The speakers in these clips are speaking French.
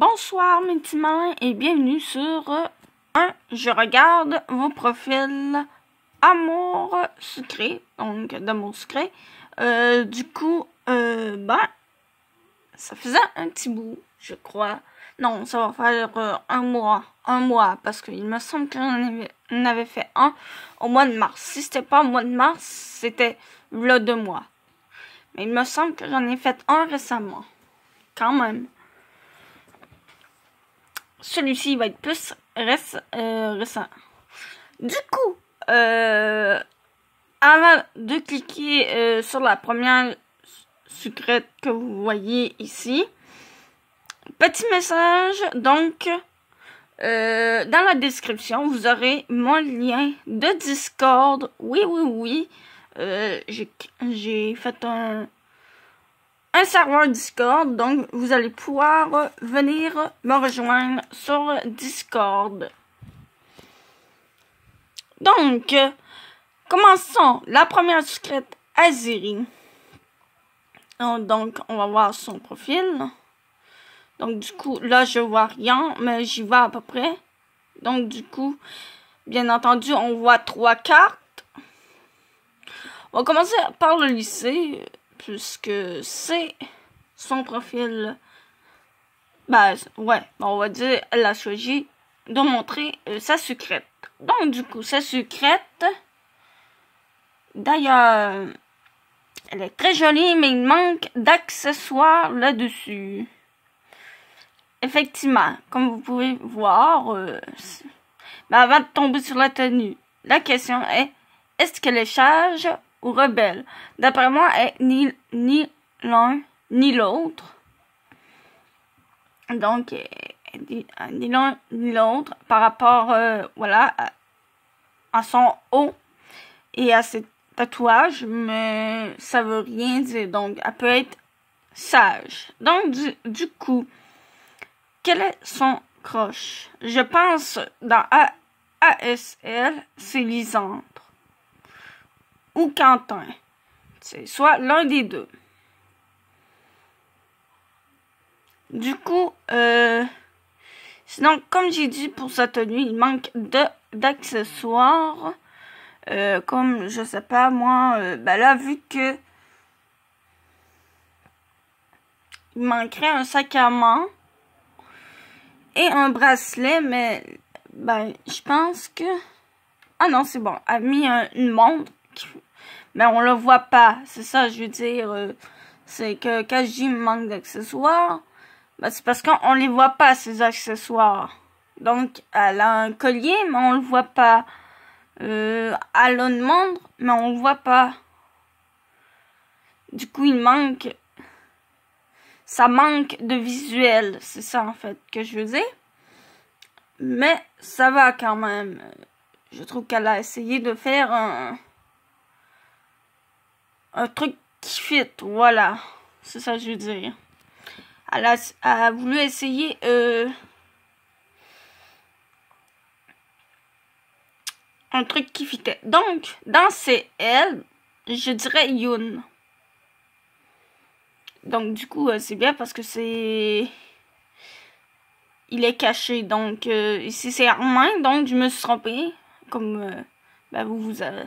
Bonsoir mes petits malins et bienvenue sur euh, un Je regarde vos profils amour secret donc d'amour sucré. Euh, du coup, euh, ben, ça faisait un petit bout, je crois. Non, ça va faire un mois, un mois, parce qu'il me semble que j'en avais fait un au mois de mars. Si c'était pas au mois de mars, c'était le deux mois. Mais il me semble que j'en ai fait un récemment, quand même celui-ci va être plus euh, récent. Du coup, euh, avant de cliquer euh, sur la première secrète que vous voyez ici, petit message, donc, dans la description, vous aurez mon lien de Discord. Oui, oui, oui. J'ai fait un un serveur Discord, donc vous allez pouvoir venir me rejoindre sur Discord. Donc, commençons la première secrète Aziri. Oh, donc, on va voir son profil. Donc, du coup, là, je vois rien, mais j'y vais à peu près. Donc, du coup, bien entendu, on voit trois cartes. On va commencer par le lycée puisque c'est son profil base. Ouais, on va dire, elle a choisi de montrer euh, sa sucrète. Donc, du coup, sa sucrète, d'ailleurs, elle est très jolie, mais il manque d'accessoires là-dessus. Effectivement, comme vous pouvez voir, mais euh, ben, avant de tomber sur la tenue, la question est, est-ce qu'elle est charges rebelle. D'après moi, est ni, ni l'un ni l'autre. Donc, euh, euh, ni l'un ni l'autre par rapport euh, voilà, à, son haut et à ses tatouages, mais ça veut rien dire. Donc, elle peut être sage. Donc, du, coup, quel est son croche? Je pense dans ASL, c'est Lisandre ou Quentin. C'est soit l'un des deux. Du coup, euh, sinon, comme j'ai dit pour sa tenue, il manque d'accessoires. Euh, comme, je sais pas, moi, euh, ben là, vu que il manquerait un sac à main et un bracelet, mais ben, je pense que... Ah non, c'est bon. Elle a mis une montre mais ben, on le voit pas. C'est ça, je veux dire, euh, c'est que quand manque d'accessoires, ben, c'est parce qu'on les voit pas, ces accessoires. Donc, elle a un collier, mais on le voit pas. Euh, elle a mais on le voit pas. Du coup, il manque... Ça manque de visuel, c'est ça en fait que je veux dire. Mais ça va quand même. Je trouve qu'elle a essayé de faire un, un truc qui fit, voilà. C'est ça que je veux dire. Elle a, voulu essayer euh, un truc qui fitait. Donc, dans ces L, je dirais Yoon. Donc, du coup, euh, c'est bien parce que c'est. Il est caché. Donc, ici, euh, c'est main. Donc, je me suis trompée. Comme ben, vous, vous avez.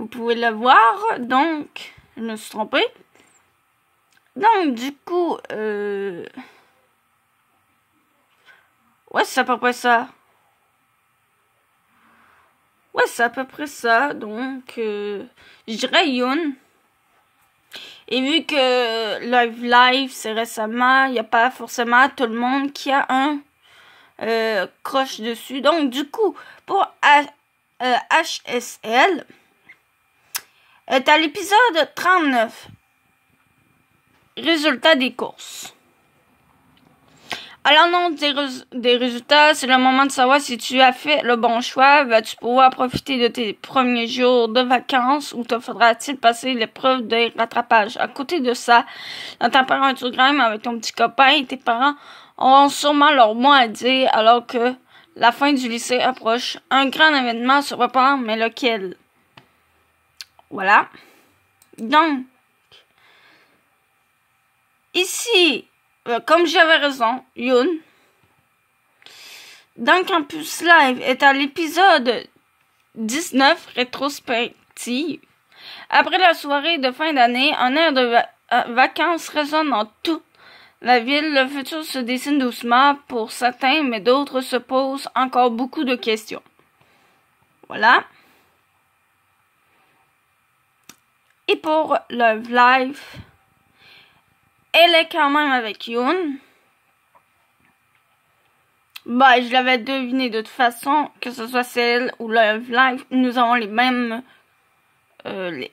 Vous pouvez la voir. Donc, je me suis Donc, du coup, euh, Ouais, c'est à peu près ça. Ouais, c'est à peu près ça. Donc, euh, je dirais Et vu que Live Live, c'est récemment, il n'y a pas forcément tout le monde qui a un euh, croche dessus. Donc, du coup, pour H HSL, est euh, à l'épisode 39. Résultats des courses. À l'annonce des, résultats, c'est le moment de savoir si tu as fait le bon choix. Vas-tu pouvoir profiter de tes premiers jours de vacances ou te faudra-t-il passer l'épreuve de rattrapage? À côté de ça, dans ta du grimpe avec ton petit copain tes parents auront sûrement leur mot à dire alors que la fin du lycée approche. Un grand événement se prépare, mais lequel? Voilà. Donc, ici, euh, comme j'avais raison, Yoon, dans Campus Live est à l'épisode 19, rétrospective. Après la soirée de fin d'année, un air de euh, vacances résonne en toute la ville, le futur se dessine doucement pour certains, mais d'autres se posent encore beaucoup de questions. Voilà. Et pour Love live, elle est quand même avec Yoon. Bah, je l'avais deviné de toute façon, que ce soit celle ou Love Live, nous avons les mêmes euh,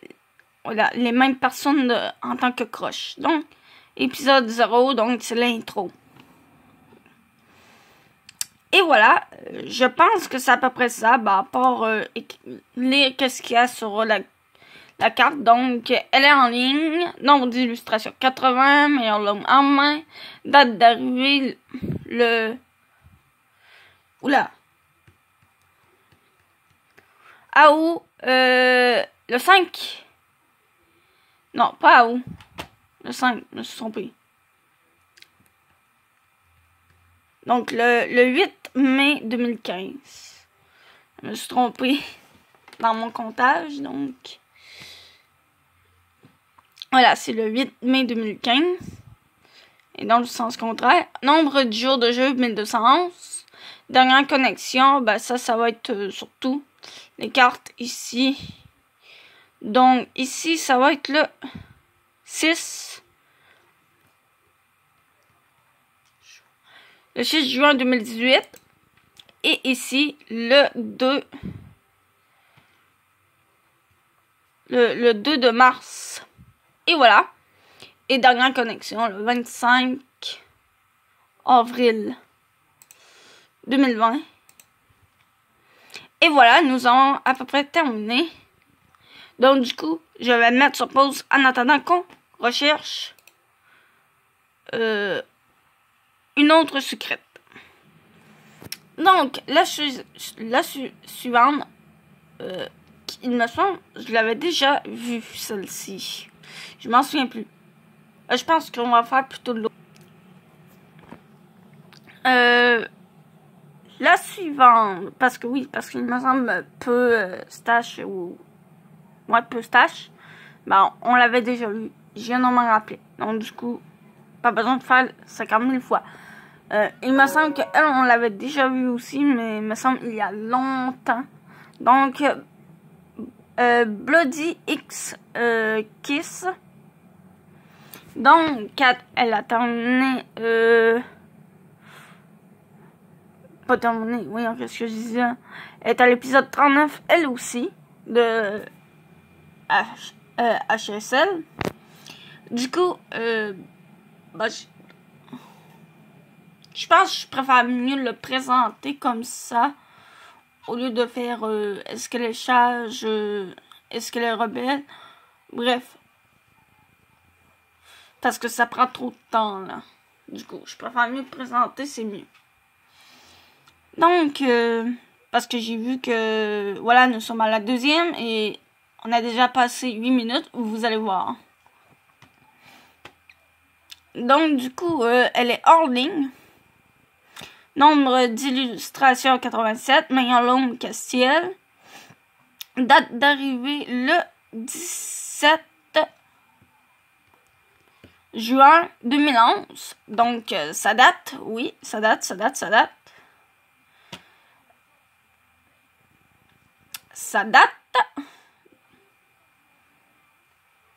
voilà, les mêmes personnes en tant que crush. Donc, épisode 0, donc c'est l'intro. Et voilà, euh, je pense que c'est à peu près ça, bah, à part euh, lire qu'est-ce qu'il y a sur la la carte, donc, elle est en ligne. Nombre d'illustration, 80, meilleur l'homme en main. Date d'arrivée, le... Oula. À où? Euh, le 5. Non, pas à où. Le 5, je me suis trompé. Donc, le, le 8 mai 2015. Je me suis trompé dans mon comptage, donc... Voilà, c'est le 8 mai 2015. Et dans le sens contraire, nombre de jours de jeu 1211. Dernière connexion, ben, ça, ça va être euh, surtout les cartes ici. Donc ici, ça va être le 6. Le 6 juin 2018. Et ici, le 2. le 2 de mars et voilà. Et dernière connexion, le 25 avril 2020. Et voilà, nous avons à peu près terminé. Donc du coup, je vais mettre sur pause en attendant qu'on recherche euh, une autre secrète. Donc, la, la suivante, euh, il me semble, je l'avais déjà vue, celle-ci. Je m'en souviens plus. Euh, je pense qu'on va faire plutôt de l'eau. Euh, la suivante, parce que oui, parce qu'il me semble peu euh, stache ou... moi peu stache. Ben, on l'avait déjà vu Je viens de m'en rappeler. Donc, du coup, pas besoin de faire 50 000 fois. il me semble qu'on on l'avait déjà vu aussi, mais il me semble il y a longtemps. Donc, euh, Bloody X euh, Kiss. Donc, elle a terminé... Euh, pas terminé, oui, qu'est-ce que je disais? Elle est à l'épisode 39, elle aussi, de HSL. Euh, du coup, euh, bah, je pense que je préfère mieux le présenter comme ça au lieu de faire euh, est-ce qu'elle est euh, charge est-ce qu'elle est rebelle, bref. Parce que ça prend trop de temps, là. Du coup, je préfère mieux présenter, c'est mieux. Donc, euh, parce que j'ai vu que, voilà, nous sommes à la deuxième et on a déjà passé 8 minutes, vous allez voir. Donc, du coup, elle est hors Nombre d'illustration, 87. l'ombre, Castiel. Date d'arrivée le 17 juin 2011. Donc, euh, ça date, oui, ça date, ça date, ça date. Ça date.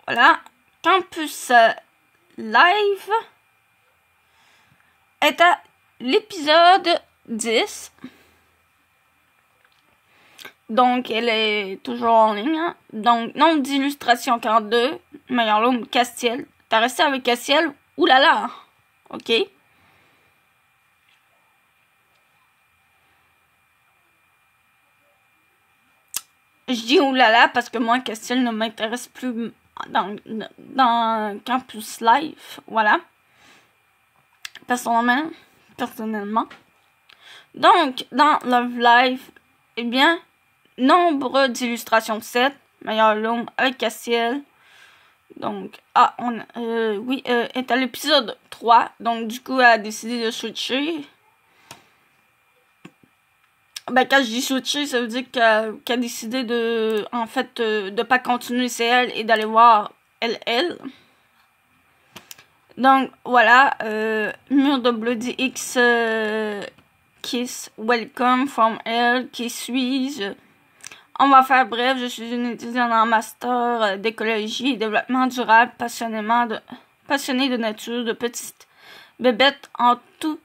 Voilà. Campus euh, Live à l'épisode 10. Donc, elle est toujours en ligne. Hein. Donc, nombre d'illustration 42. Meilleur l'homme, Castiel. T'as resté avec Castiel? Oulala! OK? Je dis oulala parce que moi, Castiel ne m'intéresse plus dans, dans Campus Life. Voilà. Personnellement personnellement. Donc, dans Love Live, eh bien, nombre d'illustrations 7, meilleur lune avec Cassiel. Donc, ah, on, euh, oui, euh, est à l'épisode 3. Donc, du coup, elle a décidé de switcher. Ben, quand je dis switcher, ça veut dire qu'elle a décidé de, en fait, euh, de pas continuer, c'est elle, et d'aller voir LL. Donc voilà, euh, Mur de Bloody X euh, Kiss Welcome from Hell, qui suis On va faire bref, je suis une étudiante en master euh, d'écologie et développement durable, passionnément de, passionnée de nature, de petites bébêtes en tout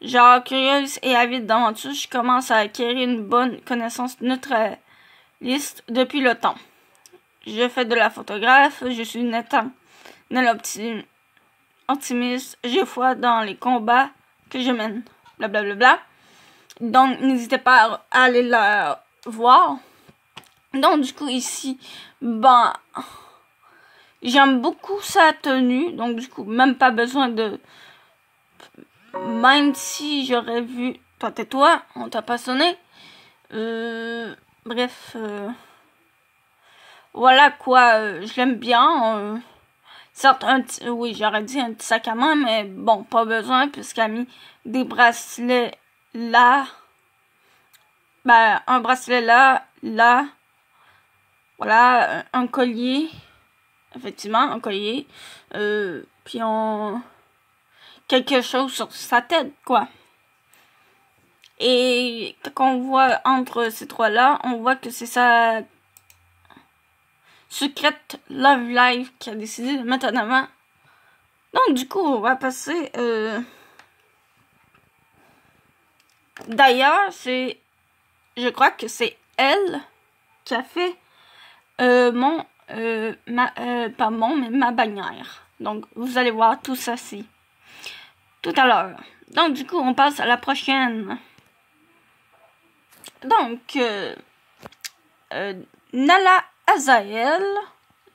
genre curieuse et avide d'aventure, je commence à acquérir une bonne connaissance neutraliste depuis le temps. Je fais de la photographe, je suis nettement optimiste optimiste, j'ai foi dans les combats que je mène, blablabla. Donc, n'hésitez pas à aller la voir. Donc, du coup, ici, ben, j'aime beaucoup sa tenue. Donc, du coup, même pas besoin de... Même si j'aurais vu... Toi, tais-toi, on t'a pas sonné. Euh, bref. Euh, voilà quoi, j'aime euh, je l'aime bien Certes, oui, j'aurais dit un petit sac à main, mais bon, pas besoin puisqu'elle a mis des bracelets là. Ben, un bracelet là, là. Voilà, un collier. Effectivement, un collier. Euh, puis on... Quelque chose sur sa tête, quoi. Et quand on voit entre ces trois-là, on voit que c'est ça Secret Love Live qui a décidé de mettre avant. Donc, du coup, on va passer. Euh, D'ailleurs, c'est. Je crois que c'est elle qui a fait euh, mon. Euh, pas mon, mais ma bannière. Donc, vous allez voir tout ça ci tout à l'heure. Donc, du coup, on passe à la prochaine. Donc, Nala Azael.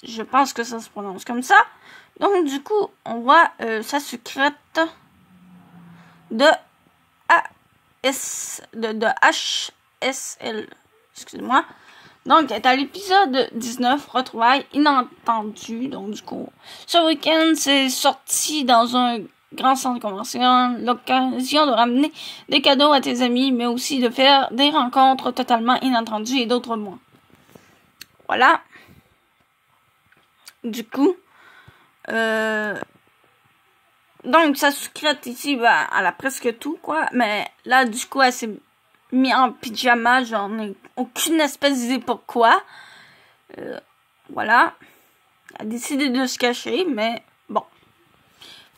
Je pense que ça se prononce comme ça. Donc, du coup, on voit euh, sa sucrète de S de, de L, Excusez-moi. Donc, est à l'épisode 19, Retrouvailles inattendues. Donc, du coup, ce week-end, c'est sorti dans un grand centre commercial, l'occasion de ramener des cadeaux à tes amis, mais aussi de faire des rencontres totalement inattendues et d'autres moins. Voilà. Du coup, euh, donc sa secrète ici, bah, elle a presque tout, quoi. Mais là, du coup, elle s'est mise en pyjama, j'en ai aucune espèce d'idée pourquoi. Euh, voilà. Elle a décidé de se cacher, mais bon.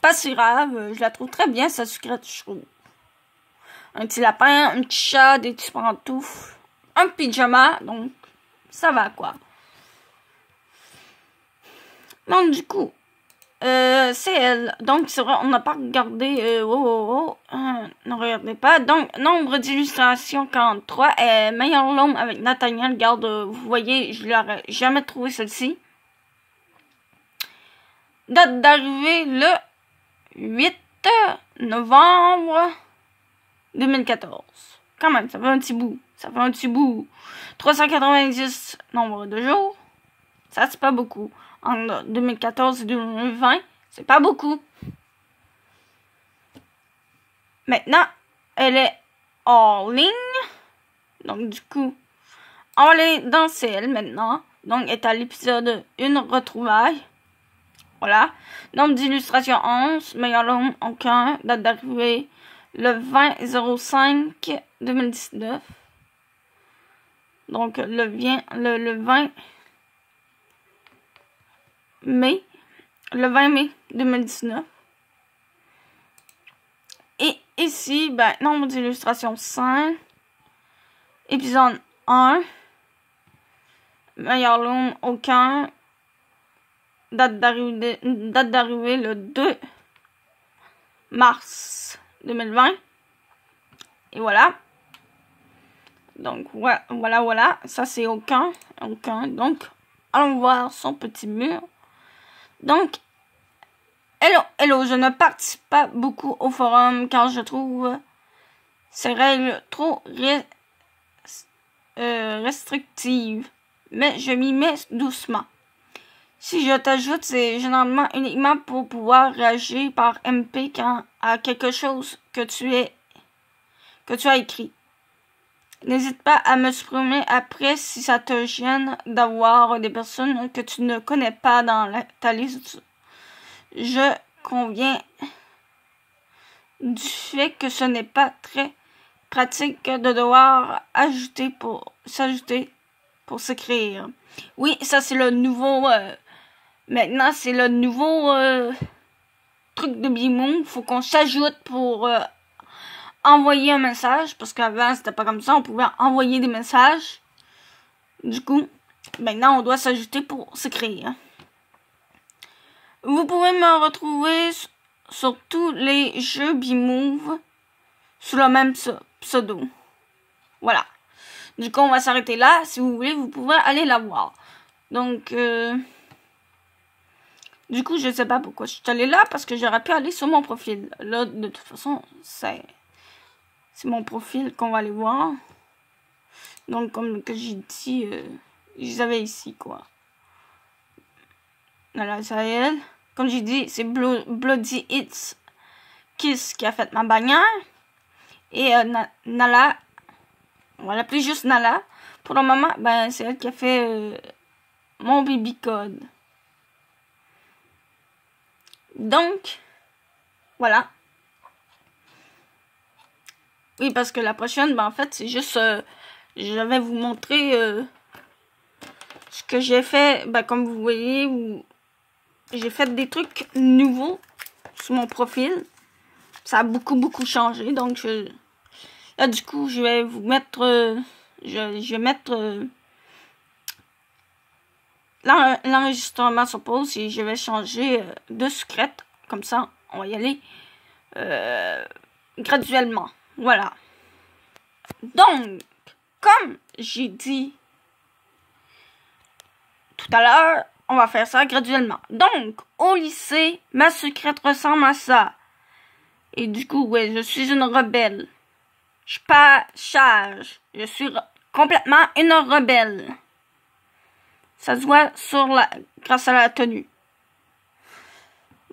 Pas si grave, euh, je la trouve très bien, sa secrète, je trouve. Un petit lapin, un petit chat, des petits pantoufles, un pyjama, donc ça va quoi. Donc du coup, euh, c'est elle. Donc on n'a pas regardé. Euh, oh, oh, oh. Euh, ne regardez pas. Donc, nombre d'illustrations 43. Meilleur l'homme avec Nathaniel Garde. vous voyez, je l'aurais jamais trouvé celle-ci. Date d'arrivée le 8 novembre 2014. Quand même, ça fait un petit bout. Ça fait un petit bout. 390 nombre de jours. Ça, c'est pas beaucoup. En 2014 et 2020, c'est pas beaucoup. Maintenant, elle est en ligne. Donc, du coup, on est dans celle maintenant. Donc, est à l'épisode 1 retrouvaille. Voilà. Nombre d'illustrations 11, meilleur a aucun, date d'arrivée le 20 05 2019. Donc, le, vient, le, le 20 mai, le 20 mai 2019. Et ici, ben, nombre d'illustrations 5, épisode 1, meilleur Loom aucun, date d'arrivée le 2 mars 2020. Et voilà. Donc voilà, voilà, ça c'est aucun, aucun. Donc allons voir son petit mur. Donc, hello, hello, je ne participe pas beaucoup au forum car je trouve ces règles trop euh, restrictives. Mais je m'y mets doucement. Si je t'ajoute, c'est généralement uniquement pour pouvoir réagir par MP quand à quelque chose que tu es que tu as écrit. N'hésite pas à me supprimer après si ça te gêne d'avoir des personnes que tu ne connais pas dans ta liste. Je conviens du fait que ce n'est pas très pratique de devoir ajouter pour s'ajouter pour s'écrire. Oui, ça c'est le nouveau. Euh, maintenant c'est le nouveau euh, truc de Bimon. Faut qu'on s'ajoute pour euh, envoyer un message, parce qu'avant c'était pas comme ça, on pouvait envoyer des messages. Du coup, maintenant on doit s'ajouter pour s'écrire. Vous pouvez me retrouver sur tous les jeux Bimove sous le même pseudo. Voilà. Du coup, on va s'arrêter là. Si vous voulez, vous pouvez aller la voir. Donc, euh, du coup, je sais pas pourquoi je suis allée là, parce que j'aurais pu aller sur mon profil. Là, de toute façon, c'est c'est mon profil qu'on va aller voir. Donc, comme que j'ai dit, euh, Je ils ici, quoi. Nala c'est elle Comme j'ai dit, c'est Bloody Hits Kiss qui a fait ma bannière. Et euh, Nala, voilà plus l'appeler juste Nala. Pour le moment, ben, c'est elle qui a fait euh, mon baby code. Donc, voilà. Oui, parce que la prochaine, ben, en fait, c'est juste... Euh, je vais vous montrer euh, ce que j'ai fait. Ben, comme vous voyez, j'ai fait des trucs nouveaux sur mon profil. Ça a beaucoup, beaucoup changé. Donc, là, du coup, je vais vous mettre... Euh, je, vais mettre l'enregistrement sur pause et je vais changer de secrète. Comme ça, on va y aller graduellement. Voilà. Donc, comme j'ai dit tout à l'heure, on va faire ça graduellement. Donc, au lycée, ma secrète ressemble à ça. Et du coup, ouais, je suis une rebelle. Je pas charge. Je suis complètement une rebelle. Ça se voit sur la, grâce à la tenue.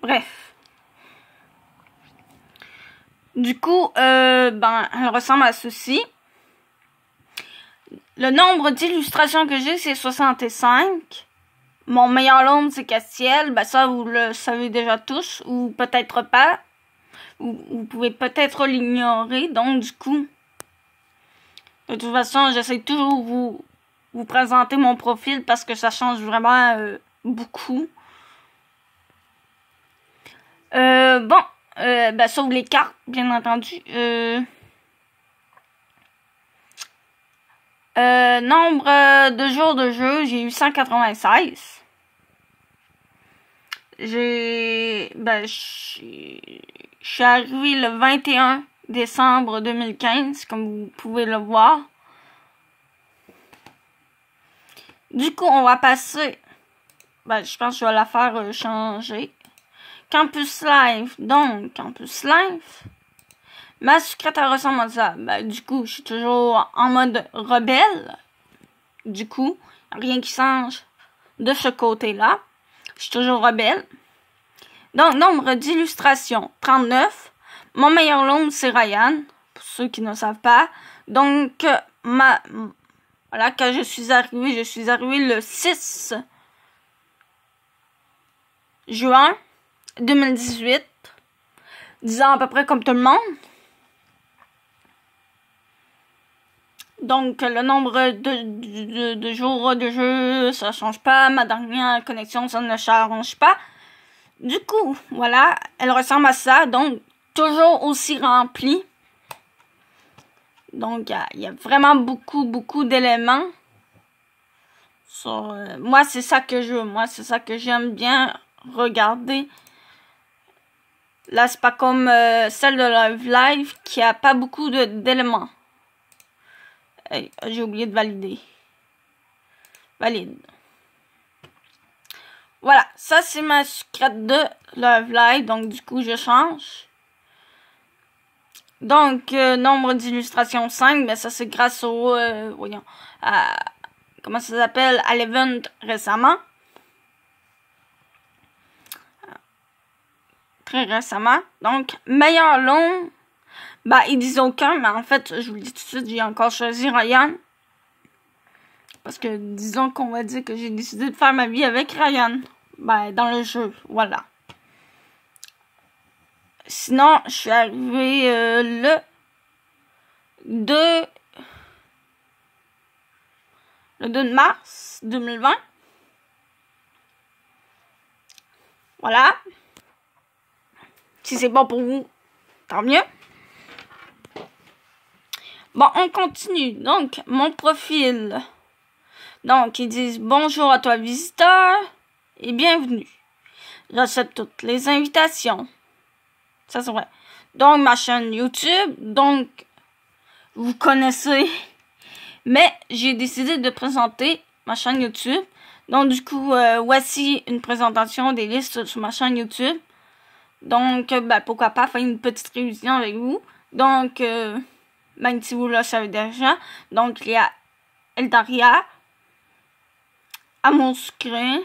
Bref. Du coup, euh, ben, elle ressemble à ceci. Le nombre d'illustrations que j'ai, c'est 65. Mon meilleur nombre, c'est Castiel. Ben, ça, vous le savez déjà tous, ou peut-être pas. vous pouvez peut-être l'ignorer. Donc, du coup, de toute façon, j'essaie toujours de vous, présenter mon profil parce que ça change vraiment euh, beaucoup. Euh, bon, euh, bah, sauf les cartes, bien entendu. Euh, euh, nombre de jours de jeu, j'ai eu 196. J'ai... Ben, je suis arrivé le 21 décembre 2015, comme vous pouvez le voir. Du coup, on va passer... Ben, je pense que je vais la faire changer. Campus Life. Donc, Campus Life. Ma secrète, à ressemble à ça. Ben, du coup, je suis toujours en mode rebelle. Du coup, rien qui change de ce côté-là. Je suis toujours rebelle. Donc, nombre d'illustrations, 39. Mon meilleur long, c'est Ryan, pour ceux qui ne savent pas. Donc, ma, voilà, quand je suis arrivée, je suis arrivée le 6 juin. 2018. 10 ans à peu près comme tout le monde. Donc, le nombre de, jours de jeu, ça change pas. Ma dernière connexion, ça ne change pas. Du coup, voilà, elle ressemble à ça. Donc, toujours aussi remplie. Donc, il y, a vraiment beaucoup, beaucoup d'éléments. Euh, moi, c'est ça que je veux. Moi, c'est ça que j'aime bien regarder. Là, c'est pas comme euh, celle de Live Live qui a pas beaucoup d'éléments. Euh, j'ai oublié de valider. Valide. Voilà, ça c'est ma secrète de Love Live, donc du coup je change. Donc, euh, nombre d'illustrations 5, mais ben, ça c'est grâce au, voyons, comment ça s'appelle, à l'event récemment. très récemment. Donc, meilleur long, bah, ils disent aucun, mais en fait, je vous le dis tout de suite, j'ai encore choisi Ryan. Parce que disons qu'on va dire que j'ai décidé de faire ma vie avec Ryan. Ben, dans le jeu, voilà. Sinon, je suis arrivée euh, le 2... Le 2 mars 2020. Voilà. Si c'est bon pour vous, tant mieux. Bon, on continue. Donc, mon profil. Donc, ils disent bonjour à toi, visiteur, et bienvenue. J'accepte toutes les invitations. Ça, c'est vrai. Donc, ma chaîne YouTube. Donc, vous connaissez. Mais, j'ai décidé de présenter ma chaîne YouTube. Donc, du coup, euh, voici une présentation des listes sur ma chaîne YouTube. Donc, bah pourquoi pas faire une petite révision avec vous. Donc, euh, si vous le savez déjà. Donc, il y a Eldaria, mon Sucré.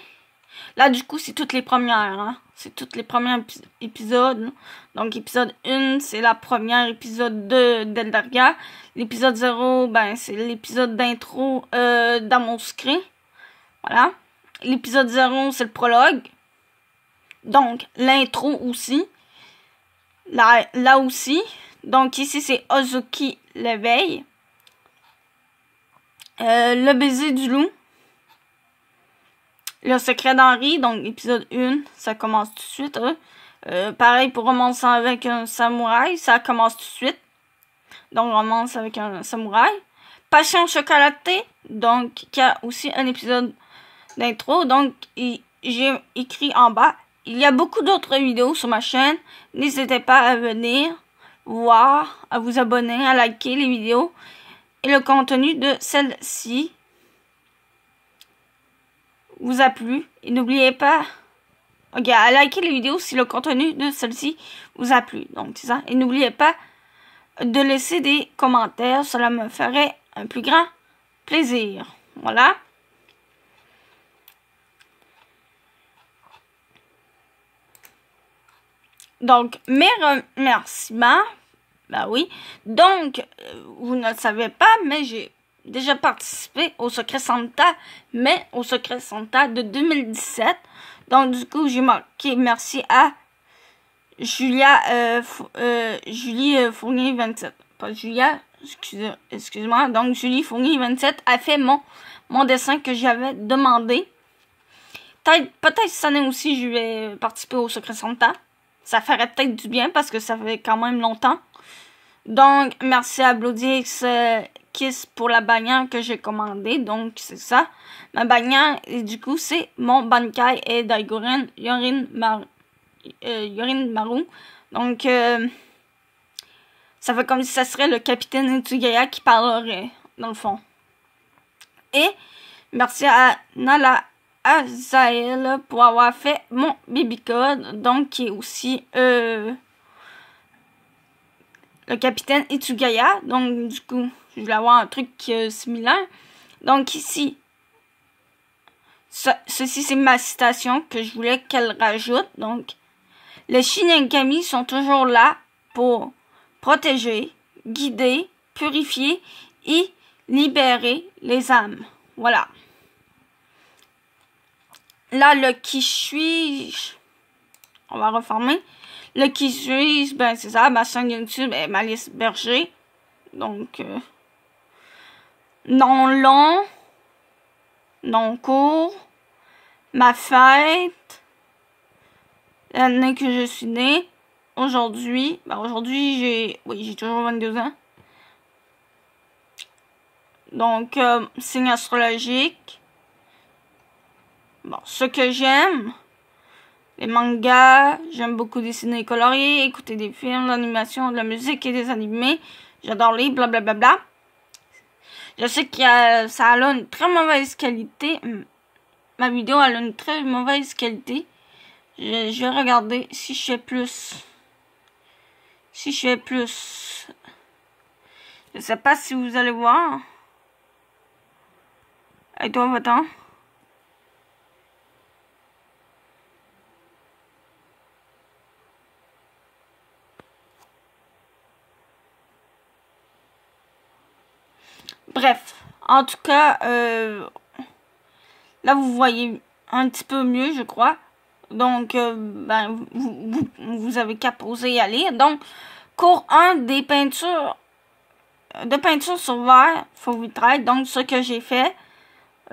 Là, du coup, c'est toutes les premières. Hein. C'est toutes les premiers épisodes. Donc, épisode 1, c'est la première épisode 2 d'Eldaria. L'épisode 0, ben, c'est l'épisode d'intro euh, Sucré. Voilà. L'épisode 0, c'est le prologue. Donc, l'intro aussi. Là, là aussi. Donc, ici, c'est Ozuki l'éveil. Euh, le baiser du loup. Le secret d'Henri, donc épisode 1, ça commence tout de suite. Hein. Euh, pareil pour Romancer avec un samouraï, ça commence tout de suite. Donc Romance avec un samouraï. Passion chocolaté donc qui a aussi un épisode d'intro. Donc j'ai écrit en bas il y a beaucoup d'autres vidéos sur ma chaîne. N'hésitez pas à venir voir, à vous abonner, à liker les vidéos et le contenu de celle-ci vous a plu. Et n'oubliez pas ok, à liker les vidéos si le contenu de celle-ci vous a plu. Donc, c'est ça. Et n'oubliez pas de laisser des commentaires. Cela me ferait un plus grand plaisir. Voilà. Donc, mes remerciements. Bah oui. Donc, euh, vous ne le savez pas, mais j'ai déjà participé au Secret Santa, mais au Secret Santa de 2017. Donc, du coup, j'ai marqué merci à Julia, euh, euh, Julie Fournier 27. Pas Julia, excusez moi Donc, Julie Fournier 27 a fait mon, mon dessin que j'avais demandé. Peut-être peut cette année aussi, je vais participer au Secret Santa ça ferait peut-être du bien parce que ça fait quand même longtemps. Donc, merci à Bloody euh, Kiss pour la bannière que j'ai commandée. Donc, c'est ça. Ma bannière, et du coup, c'est mon Bankai et Daiguren Yorin, Mar euh, Maru. Donc, euh, ça fait comme si ça serait le capitaine Itsugaya qui parlerait, dans le fond. Et merci à Nala à pour avoir fait mon baby code, donc qui est aussi euh, le capitaine Itsugaya Donc du coup, je voulais avoir un truc euh, similaire. Donc ici, ceci c'est ma citation que je voulais qu'elle rajoute. Donc, les Shinigami sont toujours là pour protéger, guider, purifier et libérer les âmes. Voilà. Là, le qui suis On va reformer. Le qui suis ben c'est ça, ma chaîne YouTube est Malice Berger. Donc, euh, non long, non court, ma fête, l'année que je suis née, aujourd'hui, ben aujourd'hui j'ai, oui j'ai toujours 22 ans. Donc, euh, signe astrologique, Bon, ce que j'aime, les mangas, j'aime beaucoup dessiner et colorier, écouter des films, l'animation, de la musique et des animés. J'adore les blablabla. Bla bla bla. Je sais que a, ça a une très mauvaise qualité. Hmm. Ma vidéo a une très mauvaise qualité. Je, je vais regarder si je fais plus. Si je fais plus. Je sais pas si vous allez voir. Et toi, va Bref, en tout cas, euh, là vous voyez un petit peu mieux, je crois. Donc, euh, ben, vous, avez qu'à poser et à lire. Donc, cours des peintures, de peinture sur verre, faut vous traiter. Donc, ce que j'ai fait,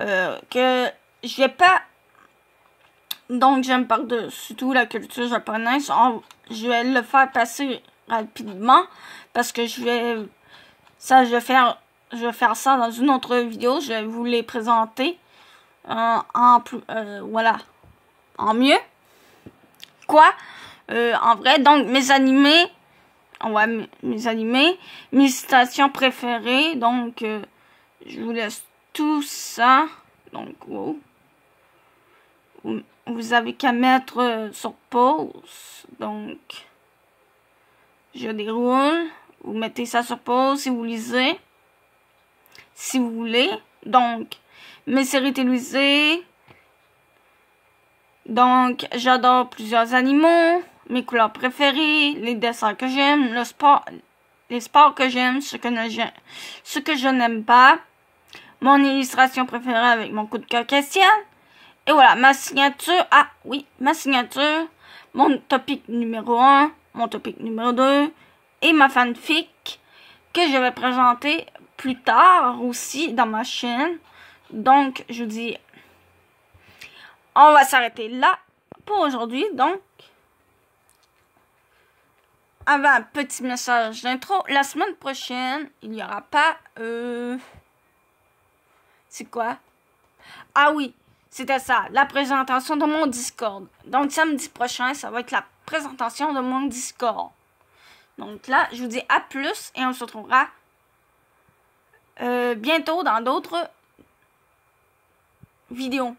euh, que je n'ai pas... Donc, j'aime pas de surtout la culture japonaise. je vais le faire passer rapidement parce que je vais... Ça, je vais faire je vais faire ça dans une autre vidéo. Je vais vous les présenter euh, en plus, euh, voilà, en mieux. Quoi euh, En vrai, donc mes animés, ouais, mes, mes animés, mes stations préférées. Donc, je vous laisse tout ça. Donc, wow. Vous avez qu'à mettre sur pause. Donc, je déroule. Vous mettez ça sur pause si vous lisez si vous voulez. Donc, mes séries télévisées. Donc, j'adore plusieurs animaux, mes couleurs préférées, les dessins que j'aime, le sport, les sports que j'aime, ce que, ce que je n'aime pas, mon illustration préférée avec mon coup de cœur question. Et voilà, ma signature, ah oui, ma signature, mon topic numéro 1, mon topic numéro 2 et ma fanfic que je vais présenter plus tard aussi dans ma chaîne. Donc, je vous dis, on va s'arrêter là pour aujourd'hui. Donc, avant un petit message d'intro. La semaine prochaine, il n'y aura pas... Euh, c'est quoi? Ah oui, c'était ça, la présentation de mon Discord. Donc samedi prochain, ça va être la présentation de mon Discord. Donc là, je vous dis à plus et on se retrouvera euh, bientôt dans d'autres vidéos.